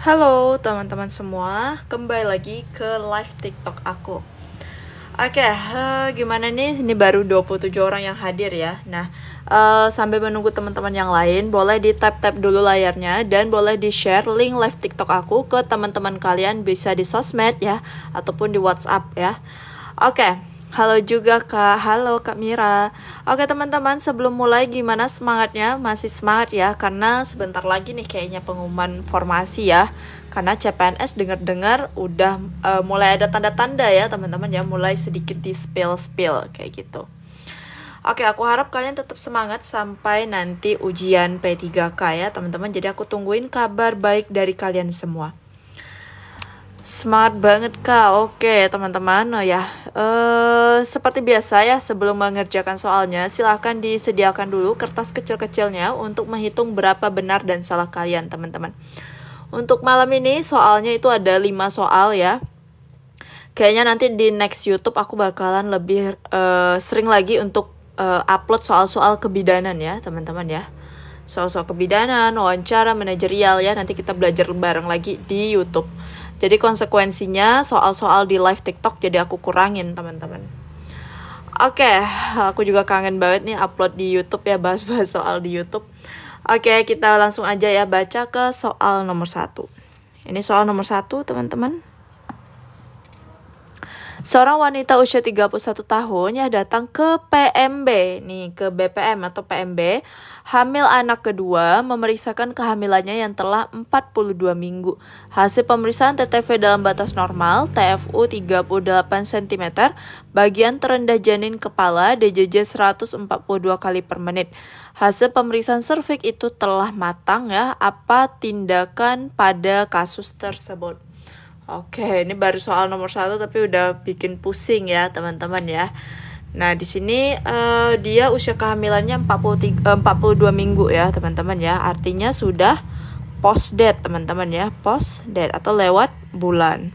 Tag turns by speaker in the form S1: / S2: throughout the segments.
S1: Halo teman-teman semua, kembali lagi ke live TikTok aku. Oke, okay, uh, eh, gimana nih? Ini baru 27 orang yang hadir ya. Nah, uh, sambil menunggu teman-teman yang lain, boleh di tap-tap dulu layarnya dan boleh di-share link live TikTok aku ke teman-teman kalian bisa di sosmed ya ataupun di WhatsApp ya. Oke. Okay. Halo juga Kak, halo Kak Mira. Oke teman-teman, sebelum mulai gimana semangatnya? Masih semangat ya, karena sebentar lagi nih kayaknya pengumuman formasi ya. Karena CPNS dengar-dengar udah uh, mulai ada tanda-tanda ya teman-teman ya, mulai sedikit di spill-spill kayak gitu. Oke, aku harap kalian tetap semangat sampai nanti ujian P3K ya teman-teman. Jadi aku tungguin kabar baik dari kalian semua. Smart banget kak, oke teman-teman, oh ya, eh, seperti biasa ya sebelum mengerjakan soalnya silahkan disediakan dulu kertas kecil-kecilnya untuk menghitung berapa benar dan salah kalian teman-teman. Untuk malam ini soalnya itu ada 5 soal ya, kayaknya nanti di next YouTube aku bakalan lebih eh, sering lagi untuk eh, upload soal-soal kebidanan ya teman-teman ya soal-soal kebidanan, wawancara, manajerial ya nanti kita belajar bareng lagi di YouTube. Jadi konsekuensinya soal-soal di live TikTok jadi aku kurangin teman-teman. Oke, okay, aku juga kangen banget nih upload di YouTube ya bahas-bahas soal di YouTube. Oke, okay, kita langsung aja ya baca ke soal nomor satu. Ini soal nomor satu teman-teman. Seorang wanita usia 31 tahun yang datang ke PMB, nih ke BPM atau PMB, hamil anak kedua memeriksakan kehamilannya yang telah 42 minggu. Hasil pemeriksaan TTV dalam batas normal, TFU 38 cm, bagian terendah janin kepala DJJ 142 kali per menit. Hasil pemeriksaan serviks itu telah matang ya apa tindakan pada kasus tersebut. Oke, ini baru soal nomor satu tapi udah bikin pusing ya teman-teman ya. Nah, di sini uh, dia usia kehamilannya 43, uh, 42 minggu ya, teman-teman ya. Artinya sudah post date, teman-teman ya. Post date atau lewat bulan.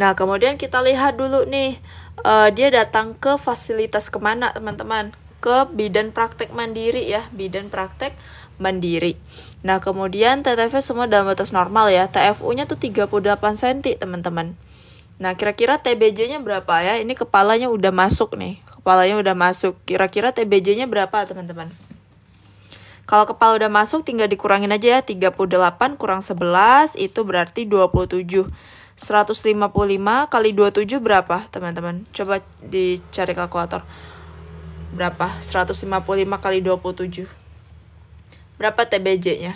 S1: Nah, kemudian kita lihat dulu nih uh, dia datang ke fasilitas kemana, teman-teman? Ke bidan praktek mandiri ya, bidan praktek mandiri. Nah, kemudian TTF semua dalam batas normal ya. TFU-nya tuh 38 cm, teman-teman. Nah, kira-kira TBJ-nya berapa ya? Ini kepalanya udah masuk nih. Kepalanya udah masuk. Kira-kira TBJ-nya berapa, teman-teman? Kalau kepala udah masuk, tinggal dikurangin aja ya. 38 kurang 11, itu berarti 27. 155 kali 27 berapa, teman-teman? Coba dicari kalkulator. Berapa? 155 kali 27. Berapa TBJ-nya?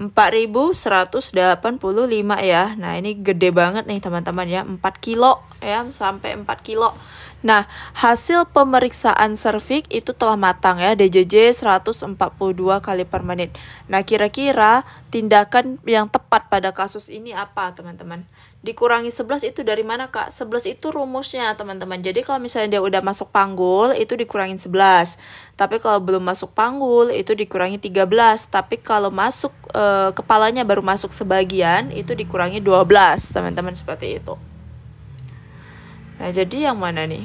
S1: Empat ribu seratus delapan puluh lima ya. Nah ini gede banget nih teman-teman ya. Empat kilo ya sampai 4 kilo. Nah, hasil pemeriksaan servik itu telah matang ya, DJJ 142 kali per menit. Nah, kira-kira tindakan yang tepat pada kasus ini apa, teman-teman? Dikurangi 11 itu dari mana, Kak? 11 itu rumusnya, teman-teman. Jadi, kalau misalnya dia udah masuk panggul, itu dikurangin 11. Tapi kalau belum masuk panggul, itu dikurangi 13. Tapi kalau masuk, eh, kepalanya baru masuk sebagian, itu dikurangi 12, teman-teman, seperti itu. Nah, jadi yang mana nih?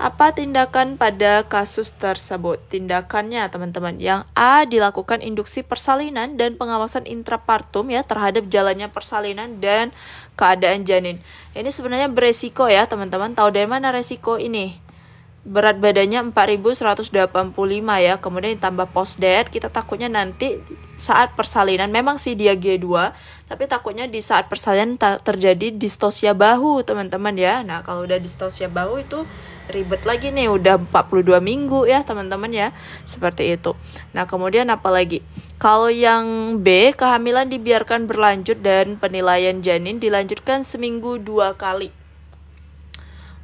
S1: Apa tindakan pada kasus tersebut? Tindakannya, teman-teman, yang A dilakukan induksi persalinan dan pengawasan intrapartum ya terhadap jalannya persalinan dan keadaan janin. Ini sebenarnya beresiko ya, teman-teman. Tahu dari mana resiko ini? Berat badannya 4185 ya, kemudian ditambah post diet, kita takutnya nanti saat persalinan. Memang sih dia G2, tapi takutnya di saat persalinan terjadi distosia bahu, teman-teman ya. Nah, kalau udah distosia bahu itu ribet lagi nih udah 42 minggu ya teman-teman ya seperti itu nah kemudian apa lagi kalau yang B kehamilan dibiarkan berlanjut dan penilaian janin dilanjutkan seminggu dua kali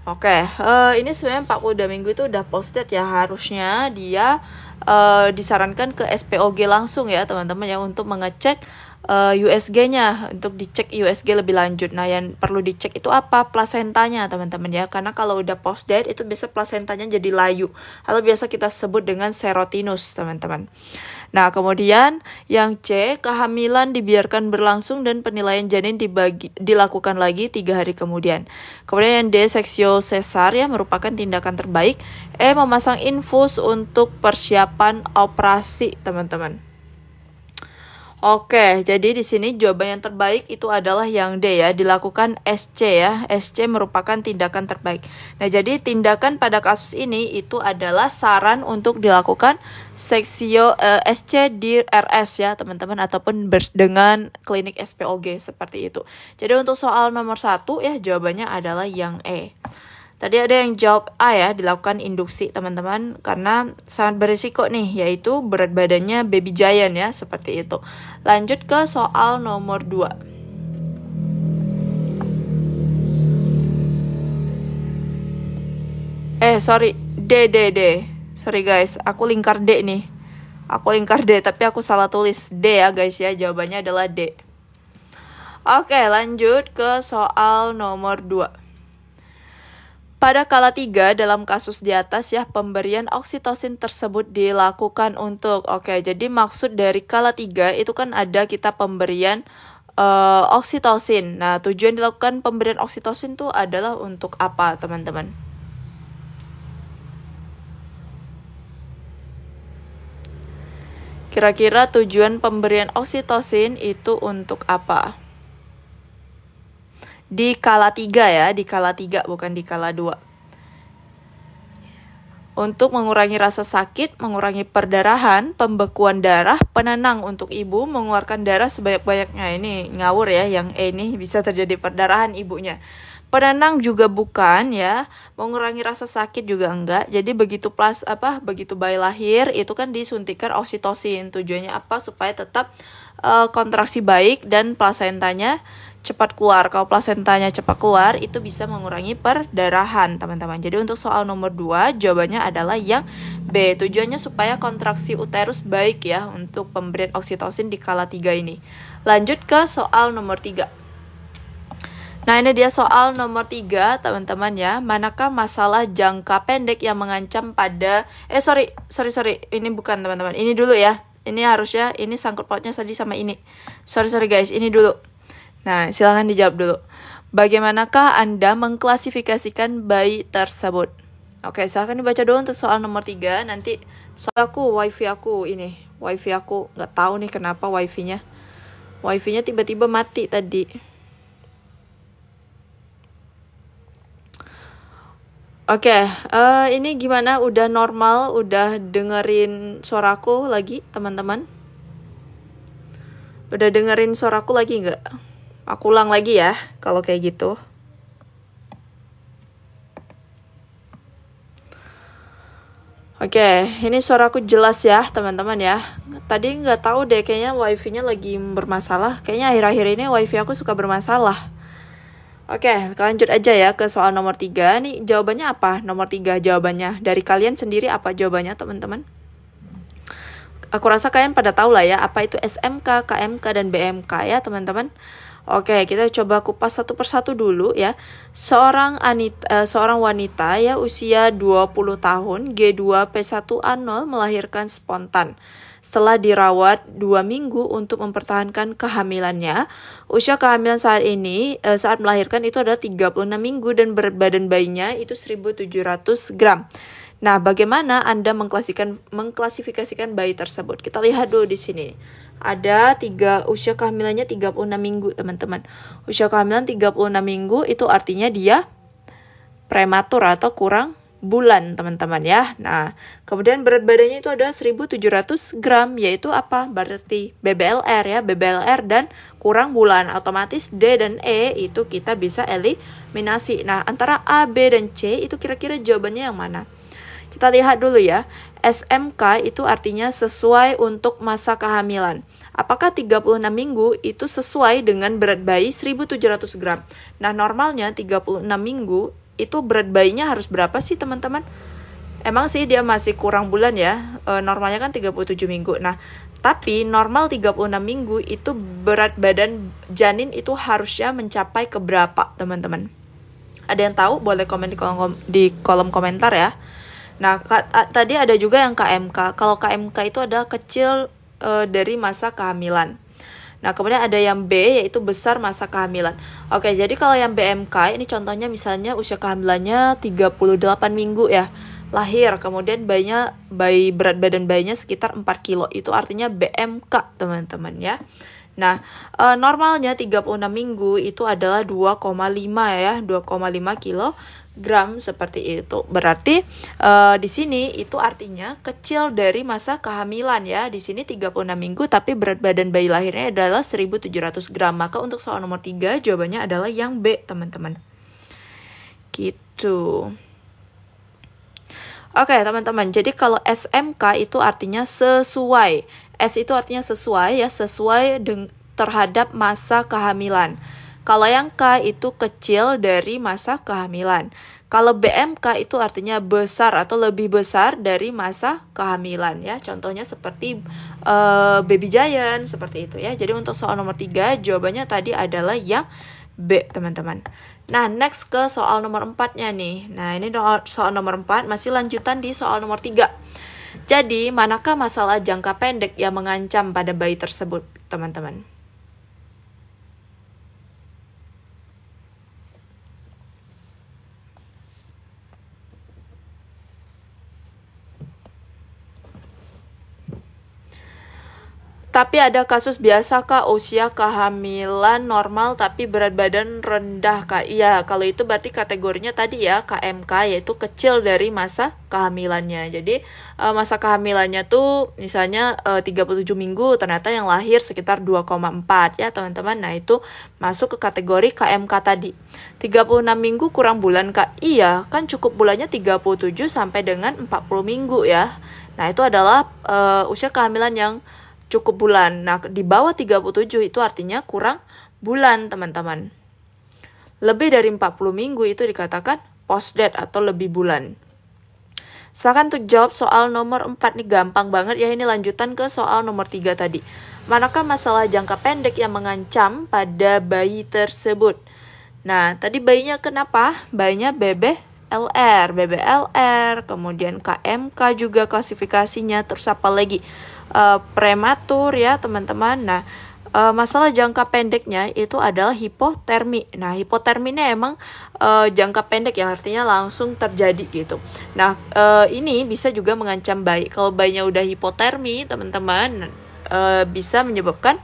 S1: Oke, okay, uh, eh, ini sebenarnya 42 minggu itu udah posted ya harusnya dia uh, disarankan ke SPOG langsung ya teman-teman ya untuk mengecek uh, eh, USG-nya untuk dicek USG lebih lanjut. Nah, yang perlu dicek itu apa? Plasentanya, teman-teman ya. Karena kalau udah post dead itu biasa plasentanya jadi layu atau biasa kita sebut dengan serotinus, teman-teman. Nah, kemudian yang C, kehamilan dibiarkan berlangsung dan penilaian janin dibagi, dilakukan lagi tiga hari kemudian. Kemudian yang D, seksio sesar ya merupakan tindakan terbaik. E, memasang infus untuk persiapan operasi, teman-teman. Oke, jadi di sini jawaban yang terbaik itu adalah yang D ya, dilakukan SC ya. SC merupakan tindakan terbaik. Nah, jadi tindakan pada kasus ini itu adalah saran untuk dilakukan seksio eh, SC di RS ya, teman-teman ataupun dengan klinik SPOG seperti itu. Jadi untuk soal nomor satu ya jawabannya adalah yang E. Tadi ada yang jawab A ya, dilakukan induksi teman-teman karena sangat berisiko nih yaitu berat badannya baby giant ya, seperti itu. Lanjut ke soal nomor 2. Eh, sorry, D D D. Sorry guys, aku lingkar D nih. Aku lingkar D tapi aku salah tulis D ya guys ya, jawabannya adalah D. Oke, lanjut ke soal nomor 2. Pada kala tiga dalam kasus di atas ya pemberian oksitosin tersebut dilakukan untuk oke okay, jadi maksud dari kala tiga itu kan ada kita pemberian uh, oksitosin. Nah tujuan dilakukan pemberian oksitosin tuh adalah untuk apa teman-teman? Kira-kira tujuan pemberian oksitosin itu untuk apa? di kala tiga ya, di kala tiga bukan di kala dua. Untuk mengurangi rasa sakit, mengurangi perdarahan, pembekuan darah, penenang untuk ibu, mengeluarkan darah sebanyak-banyaknya. Ini ngawur ya, yang E ini bisa terjadi perdarahan ibunya. Penenang juga bukan ya, mengurangi rasa sakit juga enggak. Jadi begitu plus apa, begitu bayi lahir itu kan disuntikkan oksitosin. Tujuannya apa? Supaya tetap uh, kontraksi baik dan plasentanya cepat keluar. Kalau plasentanya cepat keluar itu bisa mengurangi perdarahan, teman-teman. Jadi untuk soal nomor 2 jawabannya adalah yang B. Tujuannya supaya kontraksi uterus baik ya untuk pemberian oksitosin di kala 3 ini. Lanjut ke soal nomor 3. Nah ini dia soal nomor 3 teman-teman ya Manakah masalah jangka pendek yang mengancam pada Eh sorry, sorry, sorry Ini bukan teman-teman Ini dulu ya ini harusnya ini sangkut pautnya tadi sama ini sorry sorry guys ini dulu nah silahkan dijawab dulu bagaimanakah anda mengklasifikasikan bayi tersebut oke silahkan dibaca dulu untuk soal nomor tiga. nanti soal aku wifi aku ini wifi aku nggak tahu nih kenapa wifi nya wifi nya tiba-tiba mati tadi Oke, okay, uh, eh, ini gimana? Udah normal? Udah dengerin suaraku lagi, teman-teman? Udah dengerin suaraku lagi nggak? Aku ulang lagi ya, kalau kayak gitu. Oke, okay, ini suaraku jelas ya, teman-teman ya. Tadi nggak tahu deh, kayaknya wifi-nya lagi bermasalah. Kayaknya akhir-akhir ini wifi aku suka bermasalah. Oke, lanjut aja ya ke soal nomor tiga. Nih, jawabannya apa? Nomor tiga jawabannya. Dari kalian sendiri apa jawabannya, teman-teman? Aku rasa kalian pada tahu lah ya apa itu SMK, KMK, dan BMK ya, teman-teman. Oke, kita coba kupas satu persatu dulu ya. Seorang anita, eh, seorang wanita ya usia 20 tahun G2 P1A0 melahirkan spontan. Setelah dirawat dua minggu untuk mempertahankan kehamilannya, usia kehamilan saat ini eh, saat melahirkan itu adalah 36 minggu dan berat badan bayinya itu 1700 gram. Nah, bagaimana Anda mengklasifikasikan, mengklasifikasikan bayi tersebut? Kita lihat dulu di sini. Ada tiga usia kehamilannya 36 minggu, teman-teman. Usia kehamilan 36 minggu itu artinya dia prematur atau kurang bulan teman-teman ya. Nah, kemudian berat badannya itu ada 1700 gram yaitu apa? Berarti BBLR ya, BBLR dan kurang bulan. Otomatis D dan E itu kita bisa eliminasi. Nah, antara A, B dan C itu kira-kira jawabannya yang mana? Kita lihat dulu ya. SMK itu artinya sesuai untuk masa kehamilan. Apakah 36 minggu itu sesuai dengan berat bayi 1700 gram? Nah, normalnya 36 minggu itu berat bayinya harus berapa sih teman-teman? Emang sih dia masih kurang bulan ya. E, normalnya kan 37 minggu. Nah, tapi normal 36 minggu itu berat badan janin itu harusnya mencapai keberapa, teman-teman? Ada yang tahu? Boleh komen di kolom, di kolom komentar ya. Nah, tadi ada juga yang KMK. Kalau KMK itu adalah kecil e, dari masa kehamilan. Nah, kemudian ada yang B yaitu besar masa kehamilan. Oke, jadi kalau yang BMK ini contohnya misalnya usia kehamilannya 38 minggu ya. Lahir, kemudian bayinya bayi berat badan bayinya sekitar 4 kilo. Itu artinya BMK, teman-teman ya. Nah, e, normalnya 36 minggu itu adalah 2,5 ya, 2,5 kilogram seperti itu. Berarti e, di sini itu artinya kecil dari masa kehamilan ya. Di sini 36 minggu tapi berat badan bayi lahirnya adalah 1700 gram. Maka untuk soal nomor 3 jawabannya adalah yang B, teman-teman. Gitu. Oke, okay, teman-teman. Jadi kalau SMK itu artinya sesuai. S itu artinya sesuai ya, sesuai terhadap masa kehamilan. Kalau yang K itu kecil dari masa kehamilan. Kalau BMK itu artinya besar atau lebih besar dari masa kehamilan ya. Contohnya seperti uh, baby giant seperti itu ya. Jadi untuk soal nomor 3 jawabannya tadi adalah yang B teman-teman. Nah, next ke soal nomor empatnya nih. Nah, ini soal nomor 4 masih lanjutan di soal nomor 3. Jadi, manakah masalah jangka pendek yang mengancam pada bayi tersebut, teman-teman? Tapi ada kasus biasa kak usia kehamilan normal tapi berat badan rendah kak. Iya kalau itu berarti kategorinya tadi ya KMK yaitu kecil dari masa kehamilannya. Jadi eh, masa kehamilannya tuh misalnya eh, uh, 37 minggu ternyata yang lahir sekitar 2,4 ya teman-teman. Nah itu masuk ke kategori KMK tadi. 36 minggu kurang bulan kak. Iya kan cukup bulannya 37 sampai dengan 40 minggu ya. Nah itu adalah uh, usia kehamilan yang cukup bulan. Nah, di bawah 37 itu artinya kurang bulan, teman-teman. Lebih dari 40 minggu itu dikatakan post date atau lebih bulan. Silahkan untuk jawab soal nomor 4 nih gampang banget ya ini lanjutan ke soal nomor 3 tadi. Manakah masalah jangka pendek yang mengancam pada bayi tersebut? Nah, tadi bayinya kenapa? Bayinya bebek LR, BBLR, kemudian KMK juga klasifikasinya, terus apa lagi? uh, prematur ya teman-teman. Nah, uh, masalah jangka pendeknya itu adalah hipotermi. Nah, hipoterminya emang uh, jangka pendek ya, artinya langsung terjadi gitu. Nah, uh, ini bisa juga mengancam bayi. Kalau bayinya udah hipotermi, teman-teman uh, bisa menyebabkan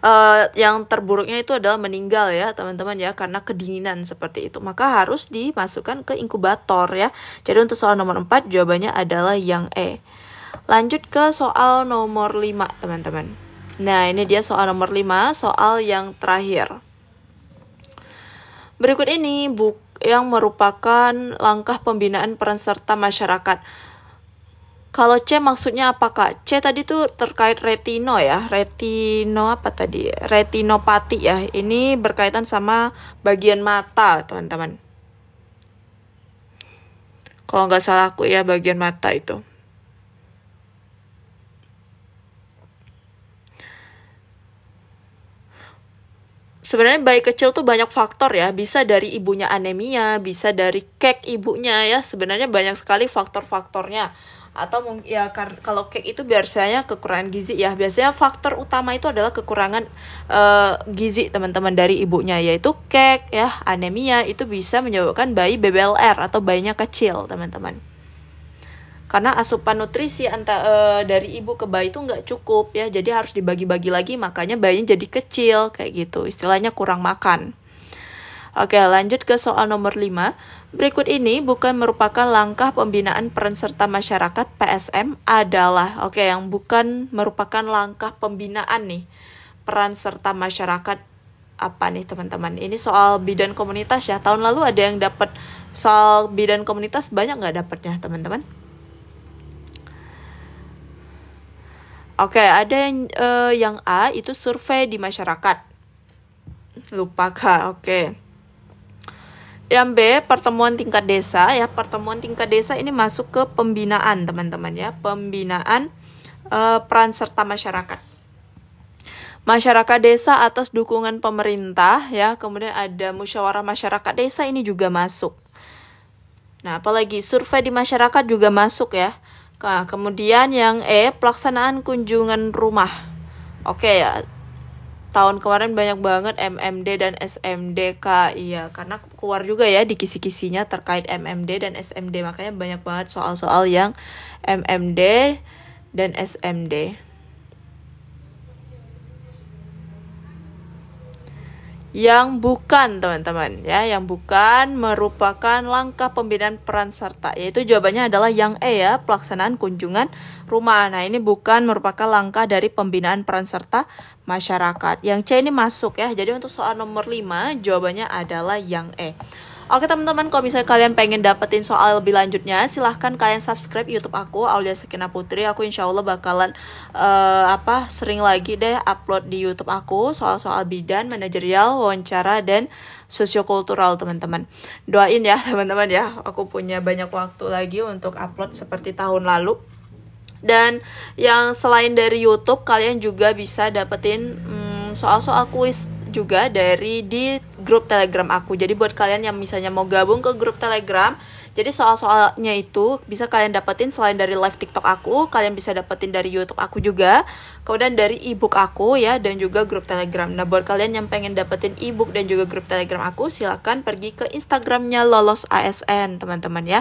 S1: Uh, yang terburuknya itu adalah meninggal ya teman-teman ya karena kedinginan seperti itu maka harus dimasukkan ke inkubator ya jadi untuk soal nomor 4 jawabannya adalah yang E Lanjut ke soal nomor 5, teman-teman. Nah, ini dia soal nomor 5, soal yang terakhir. Berikut ini buk yang merupakan langkah pembinaan peran serta masyarakat. Kalau C maksudnya apa kak C tadi tuh terkait retino ya, retino apa tadi? Retinopati ya. Ini berkaitan sama bagian mata, teman-teman. Kalau nggak salah aku ya bagian mata itu. sebenarnya bayi kecil tuh banyak faktor ya bisa dari ibunya anemia bisa dari kek ibunya ya sebenarnya banyak sekali faktor-faktornya atau mungkin ya kalau kek itu biasanya kekurangan gizi ya biasanya faktor utama itu adalah kekurangan uh, gizi teman-teman dari ibunya yaitu kek ya anemia itu bisa menyebabkan bayi BBLR atau bayinya kecil teman-teman karena asupan nutrisi anta, e, dari ibu ke bayi itu nggak cukup ya jadi harus dibagi-bagi lagi makanya bayinya jadi kecil kayak gitu istilahnya kurang makan Oke lanjut ke soal nomor 5 Berikut ini bukan merupakan langkah pembinaan peran serta masyarakat PSM adalah Oke yang bukan merupakan langkah pembinaan nih Peran serta masyarakat apa nih teman-teman Ini soal bidan komunitas ya Tahun lalu ada yang dapat soal bidan komunitas banyak nggak dapatnya teman-teman Oke, okay, ada yang uh, yang A itu survei di masyarakat. Lupa kak. oke. Okay. Yang B, pertemuan tingkat desa ya. Pertemuan tingkat desa ini masuk ke pembinaan, teman-teman ya. Pembinaan uh, peran serta masyarakat. Masyarakat desa atas dukungan pemerintah ya. Kemudian ada musyawarah masyarakat desa ini juga masuk. Nah, apalagi survei di masyarakat juga masuk ya. Nah, kemudian yang E, pelaksanaan kunjungan rumah. Oke ya, tahun kemarin banyak banget MMD dan SMDK. Iya, karena keluar juga ya di kisi-kisinya terkait MMD dan SMD. Makanya banyak banget soal-soal yang MMD dan SMD. yang bukan teman-teman ya yang bukan merupakan langkah pembinaan peran serta yaitu jawabannya adalah yang E ya pelaksanaan kunjungan rumah nah ini bukan merupakan langkah dari pembinaan peran serta masyarakat yang C ini masuk ya jadi untuk soal nomor 5 jawabannya adalah yang E Oke teman-teman, kalau misalnya kalian pengen dapetin soal lebih lanjutnya, silahkan kalian subscribe YouTube aku, Aulia Sekina Putri. Aku insya Allah bakalan uh, apa sering lagi deh upload di YouTube aku soal-soal bidan, manajerial, wawancara, dan sosiokultural teman-teman. Doain ya teman-teman ya, aku punya banyak waktu lagi untuk upload seperti tahun lalu. Dan yang selain dari YouTube, kalian juga bisa dapetin mm, soal-soal hmm, kuis juga dari di grup Telegram aku. Jadi buat kalian yang misalnya mau gabung ke grup Telegram, jadi soal-soalnya itu bisa kalian dapetin selain dari live TikTok aku, kalian bisa dapetin dari YouTube aku juga, kemudian dari ebook aku ya dan juga grup Telegram. Nah, buat kalian yang pengen dapetin ebook dan juga grup Telegram aku, silahkan pergi ke Instagramnya Lolos ASN, teman-teman ya.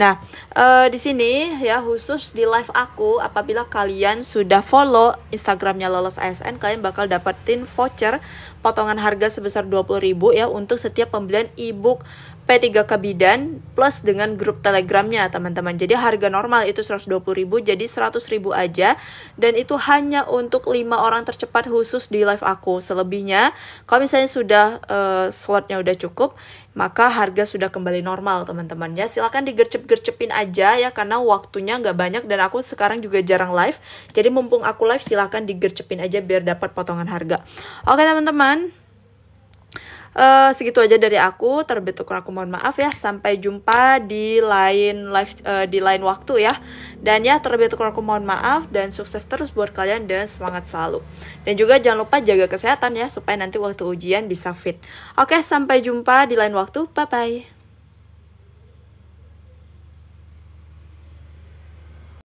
S1: Nah, uh, di sini ya khusus di live aku apabila kalian sudah follow Instagramnya Lolos ASN, kalian bakal dapetin voucher potongan harga sebesar 20.000 ya untuk setiap pembelian ebook P3K Bidan plus dengan grup telegramnya teman-teman jadi harga normal itu 120 ribu jadi 100 ribu aja dan itu hanya untuk 5 orang tercepat khusus di live aku selebihnya kalau misalnya sudah uh, slotnya udah cukup maka harga sudah kembali normal teman-teman ya silahkan digercep-gercepin aja ya karena waktunya nggak banyak dan aku sekarang juga jarang live jadi mumpung aku live silahkan digercepin aja biar dapat potongan harga oke teman-teman uh, segitu aja dari aku terlebih kurang aku mohon maaf ya sampai jumpa di lain live uh, di lain waktu ya dan ya terlebih kurang aku mohon maaf dan sukses terus buat kalian dan semangat selalu dan juga jangan lupa jaga kesehatan ya supaya nanti waktu ujian bisa fit oke sampai jumpa di lain waktu bye bye